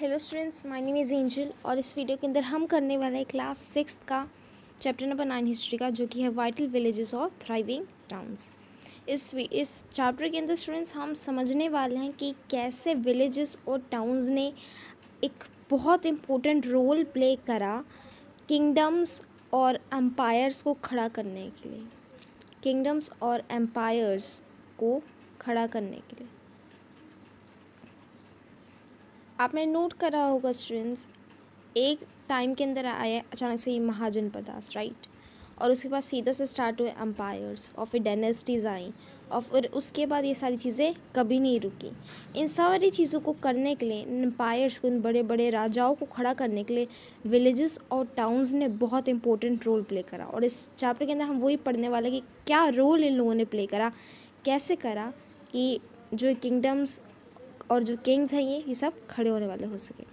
Hello students my name is Angel और इस video के अंदर हम करने वाले हैं क्लास सिक्स का चैप्टर नंबर नाइन हिस्ट्री का जो कि है वाइटल विलेजेस और थ्राइविंग टाउन्स इस इस चैप्टर के अंदर स्टूडेंट्स हम समझने वाले हैं कि कैसे विलेजेस और टाउन्स ने एक बहुत इम्पोर्टेंट रोल प्ले करा किंगडम्स और एम्पायर्स को खड़ा करने के लिए किंगडम्स और एम्पायर्स को खड़ा करने के लिए आपने नोट करा होगा स्टूडेंट्स एक टाइम के अंदर आया अचानक से ये महाजन पदास राइट और उसके बाद सीधा से स्टार्ट हुए अम्पायर्स और फिर डेनेस्टीज आई और फिर उसके बाद ये सारी चीज़ें कभी नहीं रुकी इन सारी चीज़ों को करने के लिए इन अम्पायर्स को इन बड़े बड़े राजाओं को खड़ा करने के लिए विलेजेस और टाउन्स ने बहुत इंपॉर्टेंट रोल प्ले करा और इस चैप्टर के अंदर हम वही पढ़ने वाले कि क्या रोल इन लोगों ने प्ले करा कैसे करा कि जो किंगडम्स और जो किंग्स हैं ये ये सब खड़े होने वाले हो सके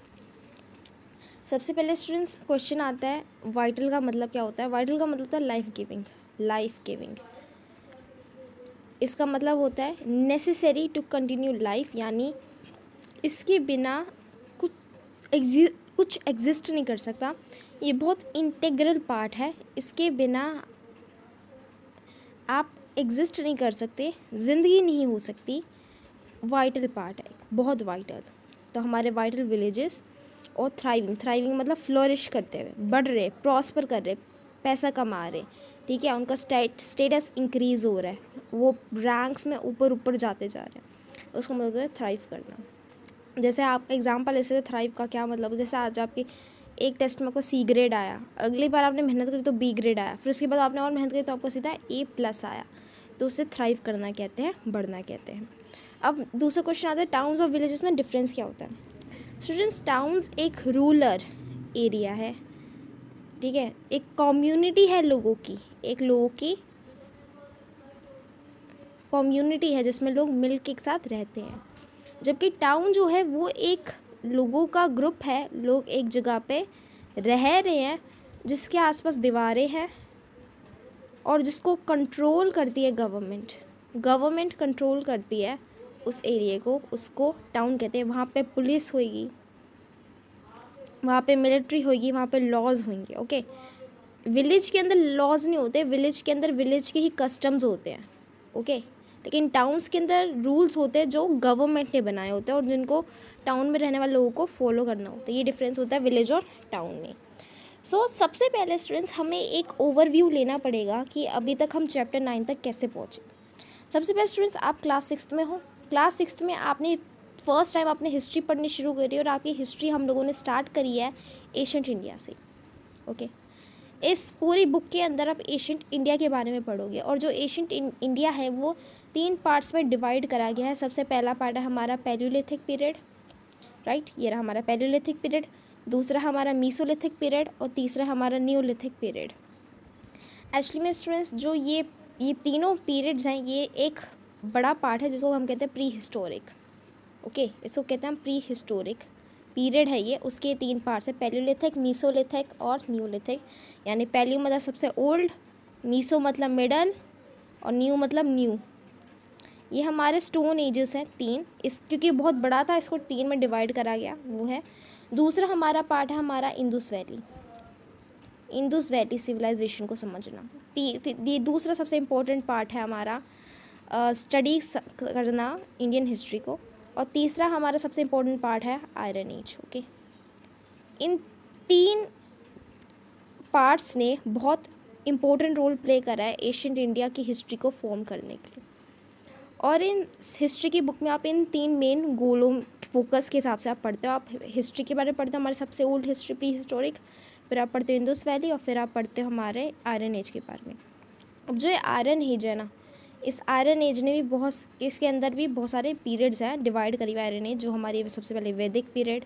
सबसे पहले स्टूडेंट्स क्वेश्चन आता है वाइटल का मतलब क्या होता है वाइटल का मतलब होता है लाइफ गिविंग लाइफ गिविंग इसका मतलब होता है नेसेसरी टू कंटिन्यू लाइफ यानी इसके बिना कुछ एग्जि कुछ एग्जिस्ट नहीं कर सकता ये बहुत इंटेग्रल पार्ट है इसके बिना आप एग्जिस्ट नहीं कर सकते ज़िंदगी नहीं हो सकती वाइटल पार्ट है बहुत वाइटल तो हमारे वाइटल विलेजेस और थ्राइविंग थ्राइविंग मतलब फ्लोरिश करते हुए बढ़ रहे प्रॉस्पर कर रहे पैसा कमा रहे ठीक है उनका स्टेट स्टेटस इंक्रीज हो रहा है वो रैंक्स में ऊपर ऊपर जाते जा रहे हैं उसका मतलब है थ्राइव करना जैसे आप एग्जांपल ऐसे थ्राइव का क्या मतलब जैसे आज आपकी एक टेस्ट में आपको सी ग्रेड आया अगली बार आपने मेहनत करी तो बी ग्रेड आया फिर उसके बाद आपने और मेहनत करी तो आपको सीधा ए प्लस आया तो उसे थ्राइव करना कहते हैं बढ़ना कहते हैं अब दूसरा क्वेश्चन आता है टाउन्स और विलेजेस में डिफरेंस क्या होता है स्टूडेंट्स टाउन्स एक रूलर एरिया है ठीक है एक कम्युनिटी है लोगों की एक लोगों की कम्युनिटी है जिसमें लोग मिल के एक साथ रहते हैं जबकि टाउन जो है वो एक लोगों का ग्रुप है लोग एक जगह पे रह रहे हैं जिसके आसपास दीवारें हैं और जिसको कंट्रोल करती है गवर्नमेंट गवर्नमेंट कंट्रोल करती है उस एरिए को उसको टाउन कहते हैं वहाँ पे पुलिस होगी वहाँ पे मिलिट्री होगी वहाँ पे लॉज होंगे ओके विलेज के अंदर लॉज नहीं होते विलेज के अंदर विलेज के ही कस्टम्स होते हैं ओके लेकिन टाउन्स के अंदर रूल्स होते हैं जो गवर्नमेंट ने बनाए होते हैं और जिनको टाउन में रहने वाले लोगों को फॉलो करना होता है ये डिफरेंस होता है विलेज और टाउन में सो so, सबसे पहले स्टूडेंट्स हमें एक ओवरव्यू लेना पड़ेगा कि अभी तक हम चैप्टर नाइन तक कैसे पहुँचे सबसे पहले स्टूडेंट्स आप क्लास सिक्स में हो क्लास सिक्स में आपने फर्स्ट टाइम आपने हिस्ट्री पढ़नी शुरू करी और आपकी हिस्ट्री हम लोगों ने स्टार्ट करी है एशियंट इंडिया से ओके इस पूरी बुक के अंदर आप एशियंट इंडिया के बारे में पढ़ोगे और जो एशेंट इंडिया है वो तीन पार्ट्स में डिवाइड करा गया है सबसे पहला पार्ट है हमारा पैल्यूलिथिक पीरियड राइट ये रहा हमारा पैल्यूलिथिक पीरियड दूसरा हमारा मीसोलिथिक पीरियड और तीसरा हमारा न्यूलिथिक पीरियड एक्चुअली में स्टूडेंट्स जो ये ये तीनों पीरियड्स हैं ये एक बड़ा पार्ट है जिसको हम कहते हैं प्री हिस्टोरिक ओके इसको कहते हैं हम प्री हिस्टोरिक पीरियड है ये उसके तीन पार्ट्स है पैल्योलिथिक मीसोलिथिक और न्यूलिथिक यानी पैल्यू मतलब सबसे ओल्ड मीसो मतलब मिडल और न्यू मतलब न्यू ये हमारे स्टोन एजेस हैं तीन इस क्योंकि बहुत बड़ा था इसको तीन में डिवाइड करा गया वो है दूसरा हमारा पार्ट है हमारा Indus valley Indus valley civilization को समझना ती, दूसरा सबसे इम्पोर्टेंट पार्ट है हमारा स्टडी करना इंडियन हिस्ट्री को और तीसरा हमारा सबसे इम्पोर्टेंट पार्ट है आयरन एज ओके इन तीन पार्ट्स ने बहुत इम्पोर्टेंट रोल प्ले करा है एशियंट इंडिया की हिस्ट्री को फॉर्म करने के लिए और इन हिस्ट्री की बुक में आप इन तीन मेन गोलों फोकस के हिसाब से आप पढ़ते हो आप हिस्ट्री के बारे में पढ़ते हो हमारे सबसे ओल्ड हिस्ट्री प्री हिस्टोरिक फिर आप पढ़ते हो इंदोस वैली और फिर आप पढ़ते हो हमारे आयरन एज के बारे में अब जो ये आयरन एज है ना इस आयरन एज ने भी बहुत इसके अंदर भी बहुत सारे पीरियड्स हैं डिवाइड करी आयरन एज जो हमारे सबसे पहले वैदिक पीरियड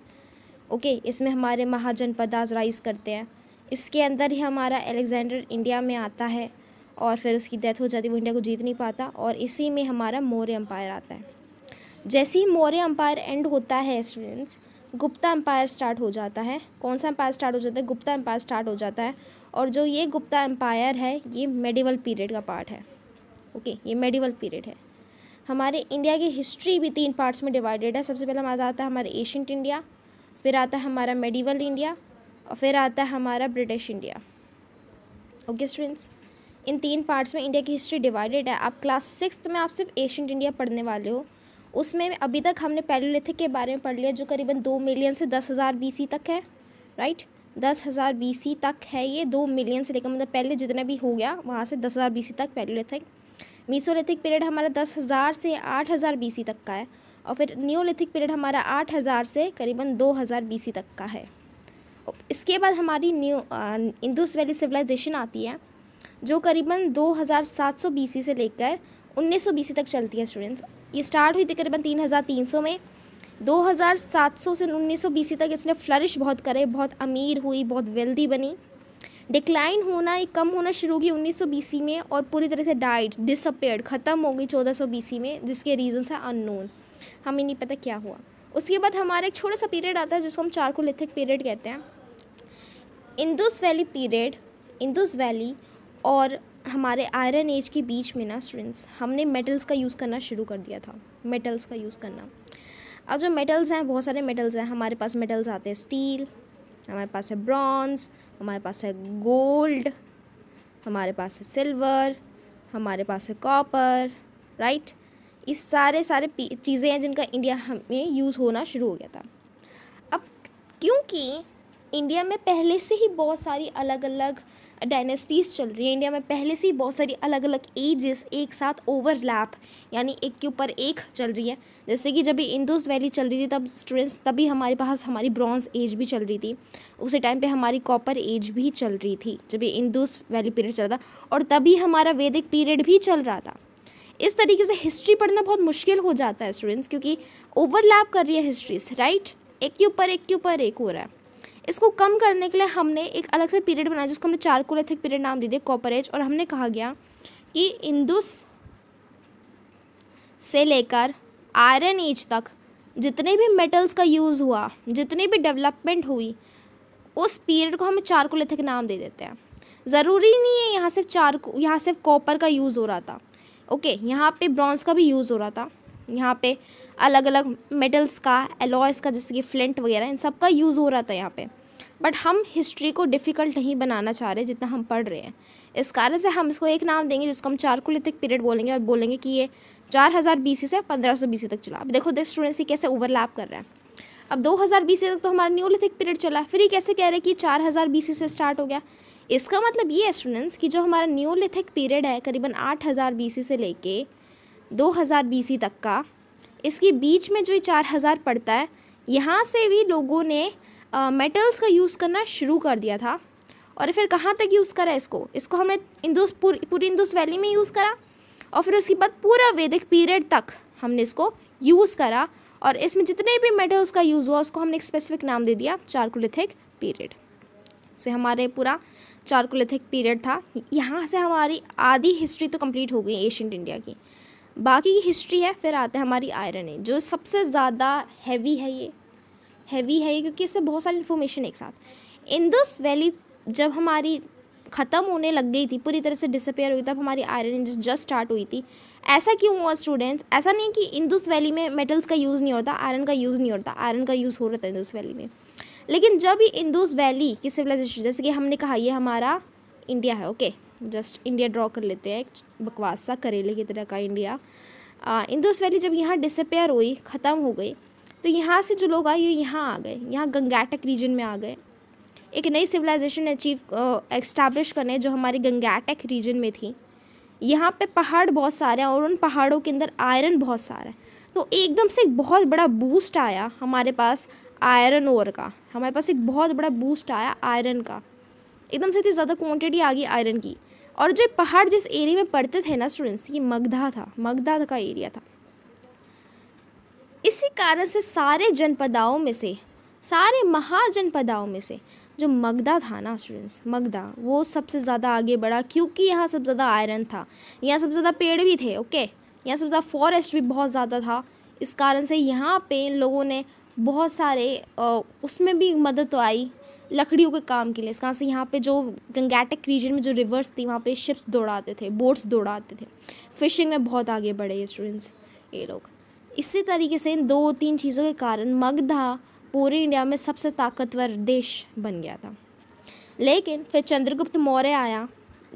ओके इसमें हमारे महाजनपदाज राइज करते हैं इसके अंदर ही हमारा अलेक्जेंडर इंडिया में आता है और फिर उसकी डेथ हो जाती है वो इंडिया को जीत नहीं पाता और इसी में हमारा मौर्य अम्पायर आता है जैसे ही मौर्य अम्पायर एंड होता है स्टूडेंट्स गुप्ता अम्पायर स्टार्ट हो जाता है कौन सा अम्पायर स्टार्ट हो जाता है गुप्ता अम्पायर स्टार्ट हो जाता है और जो ये गुप्ता अम्पायर है ये मेडिवल पीरियड का पार्ट है ओके ये मेडिवल पीरियड है हमारे इंडिया की हिस्ट्री भी तीन पार्ट्स में डिवाइडेड है सबसे पहले हमारा आता है हमारा एशियंट इंडिया फिर आता है हमारा मेडिवल इंडिया और फिर आता है हमारा ब्रिटिश इंडिया ओके स्टूडेंट्स इन तीन पार्ट्स में इंडिया की हिस्ट्री डिवाइडेड है आप क्लास सिक्स में आप सिर्फ एशियंट इंडिया पढ़ने वाले हो उसमें अभी तक हमने पैलोलिथिक के बारे में पढ़ लिया जो करीबन दो मिलियन से दस हज़ार बी तक है राइट दस हज़ार बी तक है ये दो मिलियन से लेकर मतलब पहले जितना भी हो गया वहाँ से दस हज़ार बी तक पैलोलिथिक मीसोलिथिक पीरियड हमारा दस हज़ार से आठ हज़ार बी तक का है और फिर न्योलिथिक पीरियड हमारा आठ हज़ार से करीबन दो हज़ार बी तक का है इसके बाद हमारी न्यू इंदूस वैली सिविलाइजेशन आती है जो करीबन 2700 बीसी से लेकर 1900 बीसी तक चलती है स्टूडेंट्स ये स्टार्ट हुई थी करीबन 3300 में 2700 से 1900 बीसी तक इसने फ्लरिश बहुत करे बहुत अमीर हुई बहुत वेल्दी बनी डिक्लाइन होना एक कम होना शुरू होगी सौ बीस में और पूरी तरह से डाइट डिसअपेयर्ड ख़त्म हो गई सौ बीस में जिसके रीजन हैं अननोन हमें नहीं पता क्या हुआ उसके बाद हमारा एक छोटा सा पीरियड आता है जिसको हम चारकोलिथिक पीरियड कहते हैं Indus valley period Indus valley और हमारे आयरन एज के बीच में ना स्टूडेंट्स हमने मेटल्स का यूज़ करना शुरू कर दिया था मेटल्स का यूज़ करना अब जो मेटल्स हैं बहुत सारे मेटल्स हैं हमारे पास मेटल्स आते हैं स्टील हमारे पास है ब्रॉन्ज़ हमारे पास है गोल्ड हमारे पास है सिल्वर हमारे पास है कॉपर राइट इस सारे सारे चीज़ें हैं जिनका इंडिया हमें यूज़ होना शुरू हो गया था अब क्योंकि इंडिया में पहले से ही बहुत सारी अलग अलग डायनेस्टीज़ चल रही हैं इंडिया में पहले से ही बहुत सारी अलग अलग एजेस एक साथ ओवरलैप यानी एक के ऊपर एक चल रही है जैसे कि जब इंदोस वैली चल रही थी तब स्टूडेंट्स तभी हमारे पास हमारी ब्रॉन्ज एज भी चल रही थी उसी टाइम पर हमारी कॉपर एज भी चल रही थी जब इंदोस वैली पीरियड चल रहा था और तभी हमारा वैदिक पीरियड भी चल रहा था इस तरीके से हिस्ट्री पढ़ना बहुत मुश्किल हो जाता है स्टूडेंट्स क्योंकि ओवरलैप कर रही है हिस्ट्रीज राइट एक के ऊपर एक के ऊपर एक हो रहा है इसको कम करने के लिए हमने एक अलग से पीरियड बनाया जिसको हमने चारकोलेथिक पीरियड नाम दे दिया कॉपर एज और हमने कहा गया कि इंदुस से लेकर आयरन एज तक जितने भी मेटल्स का यूज़ हुआ जितनी भी डेवलपमेंट हुई उस पीरियड को हम चारकोलिथिक नाम दे देते हैं ज़रूरी नहीं है यहाँ सिर्फ चार यहाँ सिर्फ कॉपर का यूज़ हो रहा था ओके यहाँ पे ब्रॉन्ज़ का भी यूज़ हो रहा था यहाँ पे अलग अलग मेटल्स का एलॉयस का जैसे कि फ्लेंट वगैरह इन सब का यूज़ हो रहा था यहाँ पे बट हम हिस्ट्री को डिफ़िकल्ट नहीं बनाना चाह रहे जितना हम पढ़ रहे हैं इस कारण से हम इसको एक नाम देंगे जिसको हम चारकोलिथिक पीरियड बोलेंगे और बोलेंगे कि ये चार हज़ार बीसी से पंद्रह सौ बीसी तक चला अब देखो देख स्टूडेंट्स ये कैसे ओवरलैप कर रहे हैं अब दो हज़ार बीसी तक तो हमारा न्यूलिथिक पीरियड चला फिर ये कैसे कह रहे हैं कि चार हज़ार बीसी से स्टार्ट हो गया इसका मतलब ये है स्टूडेंट्स कि जो हमारा न्यूलिथिक पीरियड है करीबन आठ हज़ार बीसी से लेके दो हज़ार बीसी तक का इसके बीच में जो ये चार हज़ार पड़ता है यहाँ से भी लोगों ने मेटल्स का यूज़ करना शुरू कर दिया था और फिर कहाँ तक यूज़ करा इसको इसको हमने इंदोस पूरी पूरी इंदोस वैली में यूज़ करा और फिर उसके बाद पूरा वैदिक पीरियड तक हमने इसको यूज़ करा और इसमें जितने भी मेटल्स का यूज़ हुआ उसको हमने एक स्पेसिफिक नाम दे दिया चारकुलथिक पीरियड से हमारे पूरा चारकुलथिक पीरियड था यहाँ से हमारी आधी हिस्ट्री तो कंप्लीट हो गई एशियंट इंडिया की बाकी की हिस्ट्री है फिर आते हैं हमारी आयरन एज जो सबसे ज़्यादा हैवी है ये हैवी है ये क्योंकि इसमें बहुत सारी इन्फॉर्मेशन एक साथ इंदुस वैली जब हमारी ख़त्म होने लग गई थी पूरी तरह से डिसअपेयर हुई तब हमारी आयरन एज जस्ट स्टार्ट हुई थी ऐसा क्यों हुआ स्टूडेंट्स ऐसा नहीं कि इंदुस वैली में मेटल्स का यूज़ नहीं होता आयरन का यूज़ नहीं होता आयरन का यूज़ हो रहा था इंदुस वैली में लेकिन जब ही इंदुस वैली की सिविलाइजेशन जैसे कि हमने कहा ये हमारा इंडिया है okay okay? Just India draw कर लेते हैं बकवास सा करेले की तरह का इंडिया इंदोस वैली जब यहाँ डिसपेयर हुई ख़त्म हो गई तो यहाँ से जो लोग आए ये यहाँ आ गए यहाँ गंगाटक रीजन में आ गए एक नई सिविलाइजेशन अचीव एक्स्टैब्लिश करने जो हमारे गंगाटक रीजन में थी यहाँ पे पहाड़ बहुत सारे हैं और उन पहाड़ों के अंदर आयरन बहुत सारा है तो एकदम से एक बहुत बड़ा बूस्ट आया हमारे पास आयरन ओर का हमारे पास एक बहुत बड़ा बूस्ट आया आयरन का एकदम से इतनी ज़्यादा क्वान्टिटी आ गई आयरन की और जो पहाड़ जिस एरिया में पड़ते थे ना स्टूडेंट्स ये मगधा था मगधा का एरिया था इसी कारण से सारे जनपदाओं में से सारे महाजनपदाओं में से जो मगधा था ना स्टूडेंट्स मगधा वो सबसे ज़्यादा आगे बढ़ा क्योंकि यहाँ सबसे ज़्यादा आयरन था यहाँ सबसे ज़्यादा पेड़ भी थे ओके यहाँ सबसे ज़्यादा फॉरेस्ट भी बहुत ज़्यादा था इस कारण से यहाँ पे लोगों ने बहुत सारे उसमें भी मदद तो आई लकड़ियों के काम के लिए कहाँ से यहाँ पे जो गंगेटिक रीजन में जो रिवर्स थी वहाँ पे शिप्स दौड़ाते थे बोट्स दौड़ाते थे फिशिंग में बहुत आगे बढ़े ये स्टूडेंट्स ये लोग इसी तरीके से इन दो तीन चीज़ों के कारण मगधा पूरे इंडिया में सबसे ताकतवर देश बन गया था लेकिन फिर चंद्रगुप्त मौर्य आया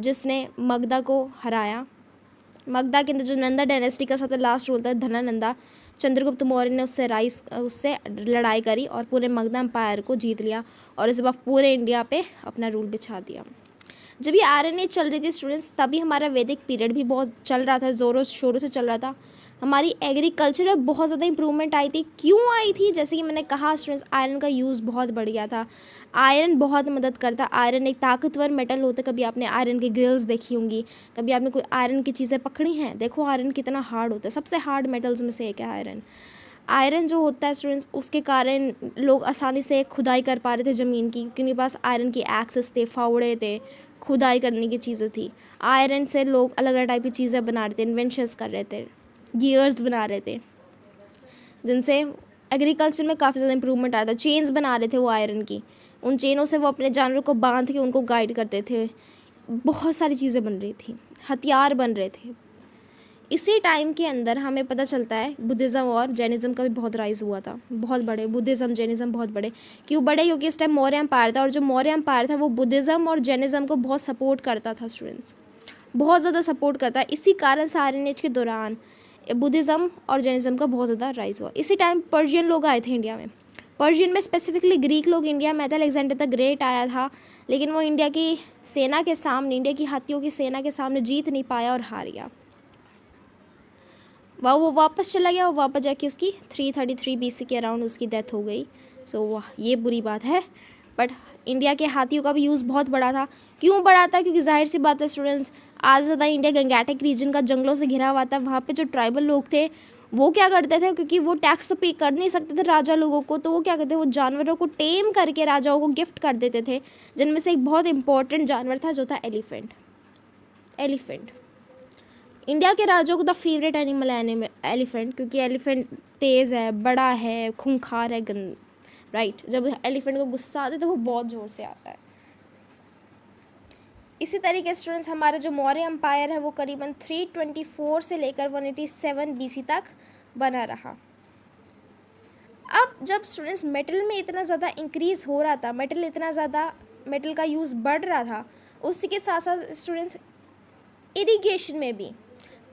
जिसने मगधा को हराया मगधा के अंदर जो नंदा डायनेस्टी का सबसे लास्ट रूल था धनानंदा चंद्रगुप्त मौर्य ने उससे राइस उससे लड़ाई करी और पूरे मगधा एम्पायर को जीत लिया और इस बार पूरे इंडिया पे अपना रूल बिछा दिया जब ये आर चल रही थी स्टूडेंट्स तभी हमारा वैदिक पीरियड भी बहुत चल रहा था ज़ोरों शोरों से चल रहा था हमारी एग्रीकल्चर में बहुत ज़्यादा इंप्रूवमेंट आई थी क्यों आई थी जैसे कि मैंने कहा स्टूडेंट्स आयरन का यूज़ बहुत बढ़ गया था आयरन बहुत मदद करता आयरन एक ताकतवर मेटल होता कभी आपने आयरन की ग्रिल्स देखी होंगी कभी आपने कोई आयरन की चीज़ें पकड़ी हैं देखो आयरन कितना हार्ड होता है सबसे हार्ड मेटल्स में से एक है आयरन आयरन जो होता है स्टूडेंट्स उसके कारण लोग आसानी से खुदाई कर पा रहे थे ज़मीन की क्योंकि उनके पास आयरन की एक्सेस थे फावड़े थे खुदाई करने की चीज़ें थी आयरन से लोग अलग अलग टाइप की चीज़ें बना रहे थे इन्वेंशंस कर रहे थे गियर्स बना रहे थे जिनसे एग्रीकल्चर में काफ़ी ज़्यादा इंप्रूवमेंट आया था चेन्स बना रहे थे वो आयरन की उन चेनों से वो अपने जानवर को बांध के उनको गाइड करते थे बहुत सारी चीज़ें बन रही थी हथियार बन रहे थे इसी टाइम के अंदर हमें पता चलता है बुद्धिज़्म और जैनिज़्म का भी बहुत राइज हुआ था बहुत बड़े बुद्धिज़्म जैनिज़्म बहुत बड़े क्यों बड़े क्योंकि इस टाइम मौर्य एम्पायर था और जो मौर्य एम्पायर था वो बुद्धिज़्म और जैनिज़्म को बहुत सपोर्ट करता था स्टूडेंट्स बहुत ज़्यादा सपोर्ट करता इसी कारण सारे के दौरान बुद्धिज़्म और जैनिज़्म का बहुत ज़्यादा राइज हुआ इसी टाइम पर्जियन लोग आए थे इंडिया में पर्जियन में स्पेसिफिकली ग्रीक लोग इंडिया में आए अलेक्जेंडर द ग्रेट आया था लेकिन वो इंडिया की सेना के सामने इंडिया की हाथियों की सेना के सामने जीत नहीं पाया और हार गया वह वो वापस चला गया और वापस जाके उसकी three thirty three B C के अराउंड उसकी डेथ हो गई सो so, वाह ये बुरी बात है बट इंडिया के हाथियों का भी यूज़ बहुत बड़ा था क्यों बड़ा था क्योंकि जाहिर सी बात है स्टूडेंट्स आज ज़्यादा इंडिया गंगेटिक रीजन का जंगलों से घिरा हुआ था वहाँ पे जो ट्राइबल लोग थे वो क्या करते थे क्योंकि वो टैक्स तो पे कर नहीं सकते थे राजा लोगों को तो वो क्या करते थे वो जानवरों को टेम करके राजाओं को गिफ्ट कर देते थे जिनमें से एक बहुत इंपॉर्टेंट जानवर था जो था एलिफेंट एलिफेंट इंडिया के राजाओं को द फेवरेट एनिमल है एलिफेंट क्योंकि एलिफेंट तेज़ है बड़ा है खूंखार है गंद राइट जब एलिफेंट को गुस्सा आता है तो वो बहुत ज़ोर से आता है इसी तरीके स्टूडेंट्स हमारा जो मौर्य अम्पायर है वो करीबन 324 से लेकर 187 बीसी तक बना रहा अब जब स्टूडेंट्स मेटल में इतना ज़्यादा इंक्रीज़ हो रहा था मेटल इतना ज़्यादा मेटल का यूज़ बढ़ रहा था उसी के साथ साथ स्टूडेंट्स इरीगेशन में भी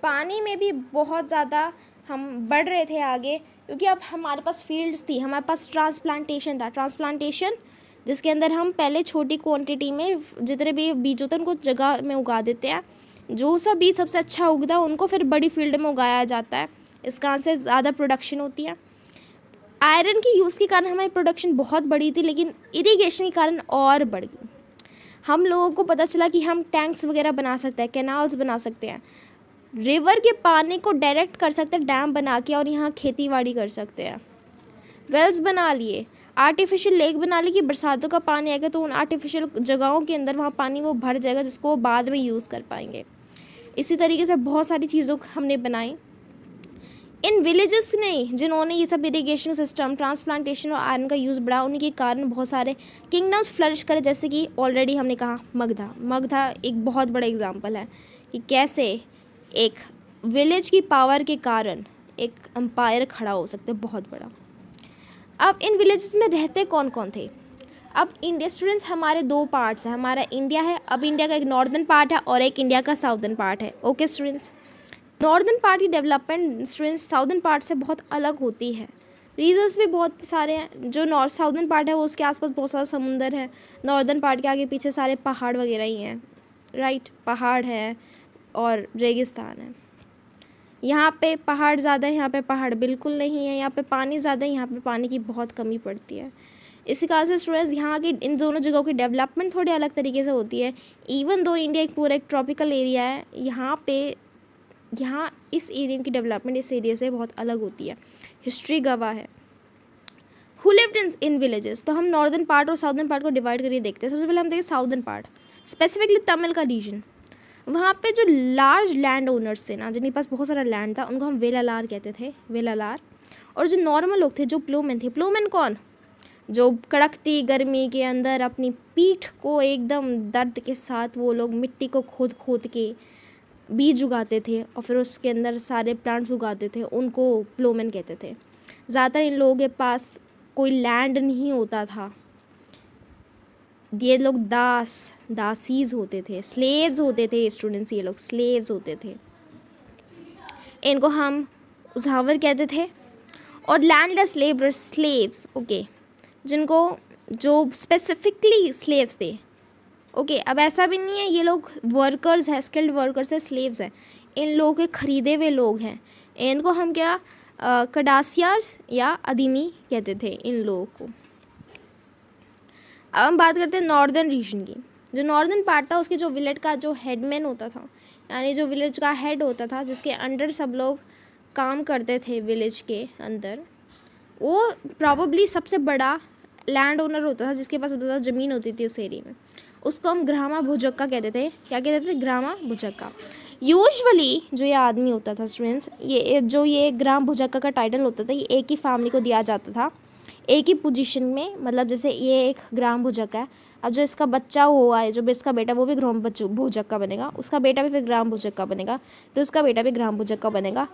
पानी में भी बहुत ज़्यादा हम बढ़ रहे थे आगे क्योंकि अब हमारे पास फील्ड्स थी हमारे पास ट्रांसप्लांटेशन था ट्रांसप्लांटेशन जिसके अंदर हम पहले छोटी क्वांटिटी में जितने भी बीज होते हैं उनको जगह में उगा देते हैं जो सा बीज सबसे अच्छा उगता है उनको फिर बड़ी फील्ड में उगाया जाता है इस कारण से ज़्यादा प्रोडक्शन होती है आयरन की यूज़ के कारण हमारी प्रोडक्शन बहुत बढ़ी थी लेकिन इरीगेशन के कारण और बढ़ गई हम लोगों को पता चला कि हम टैंक्स वगैरह बना सकते हैं कैनाल्स बना सकते हैं रिवर के पानी को डायरेक्ट कर सकते हैं डैम बना के और यहाँ खेती बाड़ी कर सकते हैं वेल्स बना लिए आर्टिफिशियल लेक बना ली कि बरसातों का पानी आएगा तो उन आर्टिफिशियल जगहों के अंदर वहाँ पानी वो भर जाएगा जिसको वो बाद में यूज़ कर पाएंगे इसी तरीके से बहुत सारी चीज़ों हमने बनाई इन विलेजेस ने जिन्होंने ये सब इरीगेशन सिस्टम ट्रांसप्लांटेशन और आयरन का यूज़ बढ़ा उनके कारण बहुत सारे किंगडम्स फ्लरिश करे जैसे कि ऑलरेडी हमने कहा मगधा मगधा एक बहुत बड़ा एग्जाम्पल है कि कैसे एक विलेज की पावर के कारण एक अम्पायर खड़ा हो सकता है बहुत बड़ा अब इन विलेजेस में रहते कौन कौन थे अब इंडिया स्टूडेंट्स हमारे दो पार्ट्स हैं हमारा इंडिया है अब इंडिया का एक नॉर्दर्न पार्ट है और एक इंडिया का साउदर्न पार्ट है ओके स्टूडेंट्स नॉर्दर्न पार्ट की डेवलपमेंट स्टूडेंट्स साउदर्न पार्ट से बहुत अलग होती है रीजन्स भी बहुत सारे हैं जो नॉर्थ साउदर्न पार्ट है वो उसके आसपास बहुत सारा समुंदर है नॉर्दर्न पार्ट के आगे पीछे सारे पहाड़ वगैरह ही हैं राइट पहाड़ हैं और रेगिस्तान है यहाँ पे पहाड़ ज़्यादा है यहाँ पे पहाड़ बिल्कुल नहीं है यहाँ पे पानी ज़्यादा है यहाँ पे पानी की बहुत कमी पड़ती है इसी कारण से स्टूडेंट्स यहाँ की इन दोनों जगहों की डेवलपमेंट थोड़ी अलग तरीके से होती है इवन दो इंडिया एक पूरा एक ट्रॉपिकल एरिया है यहाँ पे यहाँ इस एरिया की डेवलपमेंट इस एरिया से बहुत अलग होती है हिस्ट्री गवाह है who lived in in villages तो हम नॉर्दर्न पार्ट और साउदर्न पार्ट को डिवाइड करिए देखते हैं सबसे पहले हम देखें साउदर्न पार्ट स्पेसिफिकली तमिल का रीजन वहाँ पे जो लार्ज लैंड ओनर्स थे ना जिनके पास बहुत सारा लैंड था उनको हम वेलालार कहते थे वेलालार और जो नॉर्मल लोग थे जो प्लोमैन थे प्लोमैन कौन जो कड़कती गर्मी के अंदर अपनी पीठ को एकदम दर्द के साथ वो लोग मिट्टी को खोद खोद के बीज उगाते थे और फिर उसके अंदर सारे प्लांट्स उगाते थे उनको प्लोमैन कहते थे ज़्यादातर इन लोगों के पास कोई लैंड नहीं होता था ये लोग दास दासीज होते थे स्लेव्स होते थे स्टूडेंट्स ये लोग स्लेव्स होते थे इनको हम उजावर कहते थे और लैंडलेस लेबर स्लेव्स ओके जिनको जो स्पेसिफिकली स्लेव्स थे ओके okay, अब ऐसा भी नहीं है ये लोग वर्कर्स हैं स्किल्ड वर्कर्स हैं स्लेव्स हैं इन लोगों के ख़रीदे हुए लोग हैं इनको हम क्या कडासियार्स या अदीमी कहते थे इन लोगों को अब हम बात करते हैं नॉर्दर्न रीजन की जो नॉर्दर्न पार्ट था उसके जो विलेज का जो हेडमैन होता था यानी जो विलेज का हेड होता था जिसके अंडर सब लोग काम करते थे विलेज के अंदर वो प्रॉबली सबसे बड़ा लैंड ओनर होता था जिसके पास सबसे ज़्यादा ज़मीन होती थी उस एरिए में उसको हम ग्रामा भुजक्का कहते थे क्या कहते थे ग्रामा भुजक्का यूजली जो ये आदमी होता था स्टूडेंट्स ये जो ये ग्राम भुजक्का का टाइटल होता था ये एक ही फैमिली को दिया जाता था एक ही पोजीशन में मतलब जैसे ये एक ग्राम भुजक है अब जो इसका बच्चा हुआ है जो भी इसका बेटा वो भी ग्राम भुजक का बनेगा उसका बेटा भी फिर ग्राम भुजक का बनेगा फिर उसका बेटा भी ग्राम भुजक का बनेगा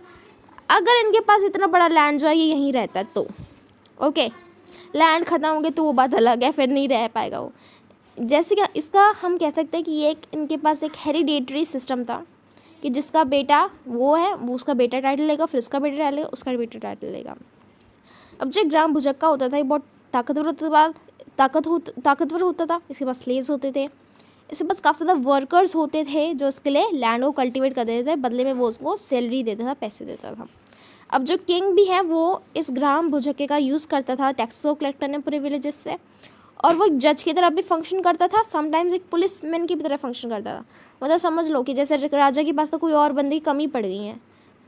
अगर इनके पास इतना बड़ा लैंड जो है ये यहीं रहता है तो ओके लैंड ख़त्म होंगे तो वो बात अलग है फिर नहीं रह पाएगा वो जैसे कि इसका हम कह सकते हैं कि ये एक इनके पास एक हेरीडेटरी सिस्टम था कि जिसका बेटा वो है वो उसका बेटा टाइटल लेगा फिर उसका बेटा टाइटल लेगा उसका बेटा टाइटल लेगा अब जो ग्राम भुजक्का होता था ये बहुत ताकतवर होता ताकत हो ताकतवर होता था इसके पास स्लेव्स होते थे इसके पास काफ़ी ज़्यादा वर्कर्स होते थे जो इसके लिए लैंड को कल्टिवेट कर देते थे बदले में वो उसको सैलरी देता था पैसे देता था अब जो किंग भी है वो इस ग्राम भुजक्के का यूज़ करता था टैक्स को कलेक्ट करने पूरे विलेजेस से और वो एक जज की तरह भी फंक्शन करता था समटाइम्स एक पुलिस मैन की तरह फंक्शन करता था मतलब समझ लो कि जैसे राजा के पास तो कोई और बंदी कमी पड़ गई है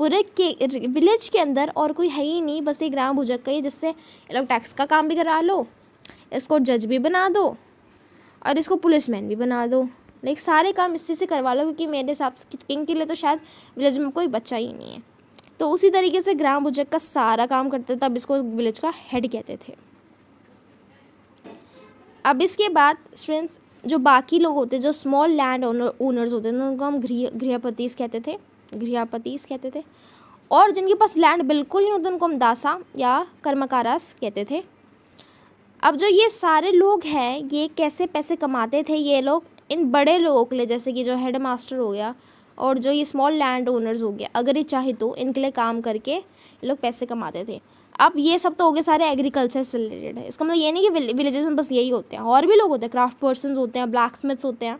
पूरे के विलेज के अंदर और कोई है ही नहीं बस ये ग्राम भुजक का ही जिससे लोग टैक्स का काम भी करा लो इसको जज भी बना दो और इसको पुलिस मैन भी बना दो लाइक सारे काम इसी से करवा लो क्योंकि मेरे हिसाब से किंग के लिए तो शायद विलेज में कोई बच्चा ही नहीं है तो उसी तरीके से ग्राम भुजक का सारा काम करते तब इसको विलेज का हेड कहते थे अब इसके बाद स्टूडेंट्स जो बाकी लोग होते जो स्मॉल लैंड ओनर ओनर्स होते थे उनको हम गृह ग्रिय, गृहपतिस कहते थे गृहपतिस कहते थे और जिनके पास लैंड बिल्कुल नहीं होते उनको हम दासा या कर्मकारास कहते थे अब जो ये सारे लोग हैं ये कैसे पैसे कमाते थे ये लोग इन बड़े लोगों के लिए जैसे कि जो हेड मास्टर हो गया और जो ये स्मॉल लैंड ओनर्स हो गया अगर ये चाहे तो इनके लिए काम करके ये लोग पैसे कमाते थे अब ये सब तो हो गए सारे एग्रीकल्चर से रिलेटेड है इसका मतलब ये नहीं कि विलेजेस में बस यही होते हैं और भी लोग होते हैं क्राफ्ट पर्सन होते हैं ब्लैक स्मिथ्स होते हैं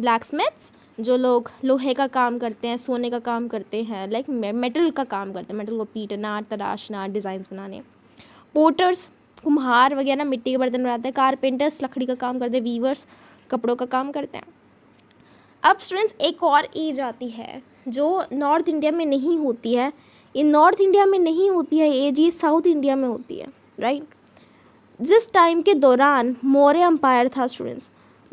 ब्लैक स्मिथ्स जो लोग लोहे का काम करते हैं सोने का काम करते हैं लाइक मेटल का काम करते हैं मेटल को पीटना तराशना डिज़ाइंस बनाने पोटर्स कुम्हार वगैरह मिट्टी के बर्तन बनाते हैं कारपेंटर्स लकड़ी का काम करते हैं वीवर्स कपड़ों का काम करते हैं अब स्टूडेंट्स एक और एज आती है जो नॉर्थ इंडिया में नहीं होती है ये नॉर्थ इंडिया में नहीं होती है एज ये साउथ इंडिया में होती है राइट जिस टाइम के दौरान मौर्य अम्पायर था स्टूडेंट्स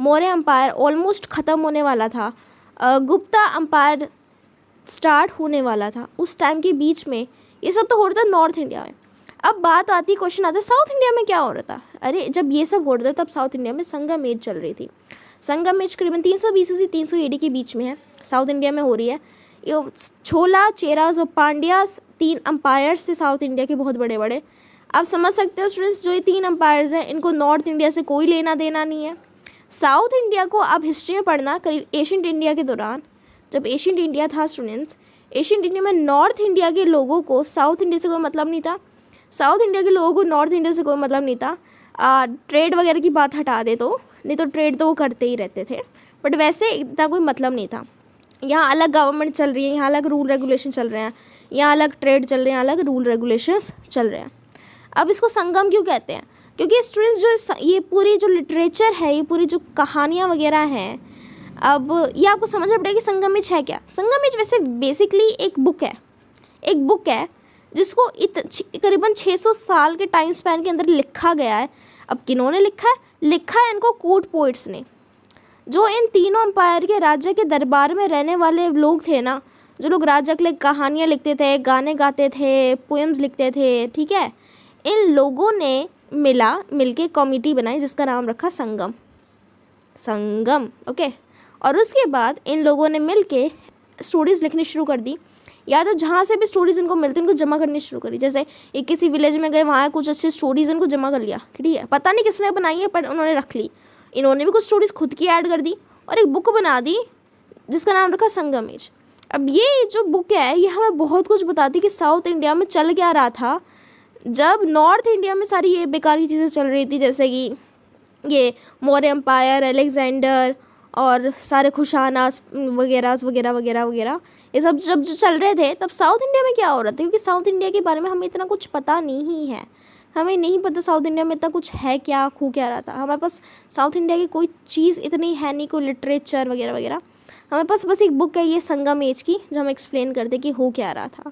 मौर्य अम्पायर ऑलमोस्ट ख़त्म होने वाला था गुप्ता अम्पायर स्टार्ट होने वाला था उस टाइम के बीच में ये सब तो हो रहा था नॉर्थ इंडिया में अब बात आती है क्वेश्चन आता साउथ इंडिया में क्या हो रहा था अरे जब ये सब हो रहा था तब साउथ इंडिया में संगम एज चल रही थी संगम एज करीबन तीन सौ बीस से तीन सौ एडी के बीच में है साउथ इंडिया में हो रही है ये छोला चेराज और पांड्यास तीन अम्पायर्स थे साउथ इंडिया के बहुत बड़े बड़े आप समझ सकते हो स्टूडेंट्स जो ये तीन अम्पायर्स हैं इनको नॉर्थ इंडिया से कोई लेना देना नहीं है साउथ इंडिया को अब हिस्ट्री में पढ़ना करीब एशियंट इंडिया के दौरान जब एशियंट इंडिया था स्टूडेंट्स एशियंट इंडिया में नॉर्थ इंडिया के लोगों को साउथ इंडिया से कोई मतलब नहीं था साउथ इंडिया के लोगों को नॉर्थ इंडिया से कोई मतलब नहीं था आ, ट्रेड वगैरह की बात हटा दे तो नहीं तो ट्रेड तो वो करते ही रहते थे बट वैसे इतना कोई मतलब नहीं था यहाँ अलग गवर्नमेंट चल रही है यहाँ अलग रूल रेगुलेशन चल रहे हैं यहाँ अलग ट्रेड चल रहे हैं अलग रूल रेगुलेशन चल रहे हैं अब इसको संगम क्यों कहते हैं क्योंकि स्टूडेंट्स जो ये पूरी जो लिटरेचर है ये पूरी जो कहानियाँ वगैरह हैं अब ये आपको समझना पड़ेगा कि संगमिच है क्या संगमिच वैसे बेसिकली एक बुक है एक बुक है जिसको इत करीबन 600 साल के टाइम स्पैन के अंदर लिखा गया है अब किन्होंने लिखा है लिखा है इनको कोट पोइट्स ने जो इन तीनों अंपायर के राज्य के दरबार में रहने वाले लोग थे ना जो लोग राज्य के लिए कहानियाँ लिखते थे गाने गाते थे पोएम्स लिखते थे ठीक है इन लोगों ने मिला मिलके कमेटी बनाई जिसका नाम रखा संगम संगम ओके और उसके बाद इन लोगों ने मिल के स्टोरीज़ लिखनी शुरू कर दी या तो जहाँ से भी स्टोरीज़ इनको मिलती इनको जमा करनी शुरू करी जैसे एक किसी विलेज में गए वहाँ कुछ अच्छी स्टोरीज़ इनको जमा कर लिया ठीक है पता नहीं किसने बनाई है पर उन्होंने रख ली इन्होंने भी कुछ स्टोरीज़ खुद की ऐड कर दी और एक बुक बना दी जिसका नाम रखा संगम एज अब ये जो बुक है ये हमें बहुत कुछ बताती कि साउथ इंडिया में चल क्या रहा था जब नॉर्थ इंडिया में सारी ये बेकार की चीज़ें चल रही थी जैसे कि ये मौर्य एम्पायर अलेक्जेंडर और सारे खुशानास वगैरह वगैरह वगैरह वगैरह ये सब जब चल रहे थे तब साउथ इंडिया में क्या हो रहा था क्योंकि साउथ इंडिया के बारे में हमें इतना कुछ पता नहीं है हमें नहीं पता साउथ इंडिया में इतना कुछ है क्या खू क्या रहा था हमारे पास साउथ इंडिया की कोई चीज़ इतनी है नहीं कोई लिटरेचर वगैरह वगैरह हमारे पास बस एक बुक है ये संगम एज की जो हम एक्सप्लेन करते कि हो क्या रहा था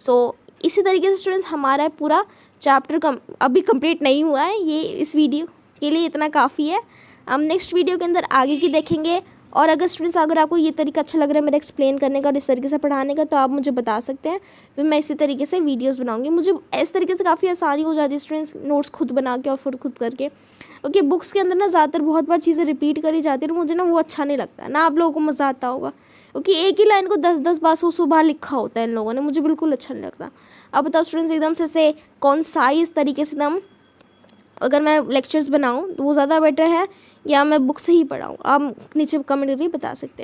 सो so, इसी तरीके से स्टूडेंट्स हमारा पूरा चैप्टर कम अभी कंप्लीट नहीं हुआ है ये इस वीडियो के लिए इतना काफ़ी है हम नेक्स्ट वीडियो के अंदर आगे की देखेंगे और अगर स्टूडेंट्स अगर आपको ये तरीका अच्छा लग रहा है मेरा एक्सप्लेन करने का और इस तरीके से पढ़ाने का तो आप मुझे बता सकते हैं फिर मैं इसी तरीके से वीडियोस बनाऊंगी मुझे इस तरीके से काफ़ी आसानी हो जाती है स्टूडेंट्स नोट्स खुद बना के और फिर खुद करके ओके बुक्स के अंदर ना ज़्यादातर बहुत बार चीज़ें रिपीट करी जाती है और मुझे ना वो अच्छा नहीं लगता ना आप लोगों को मज़ा आता होगा क्योंकि एक ही लाइन को दस दस बार सौ सौ बार लिखा होता है इन लोगों ने मुझे बिल्कुल अच्छा नहीं लगता अब बताओ स्टूडेंट्स एकदम से से इस तरीके से एकदम अगर मैं लेक्चर्स बनाऊँ तो वो ज़्यादा बेटर है या मैं बुक से ही पढ़ाऊँ आप नीचे कमेंट करके बता सकते हैं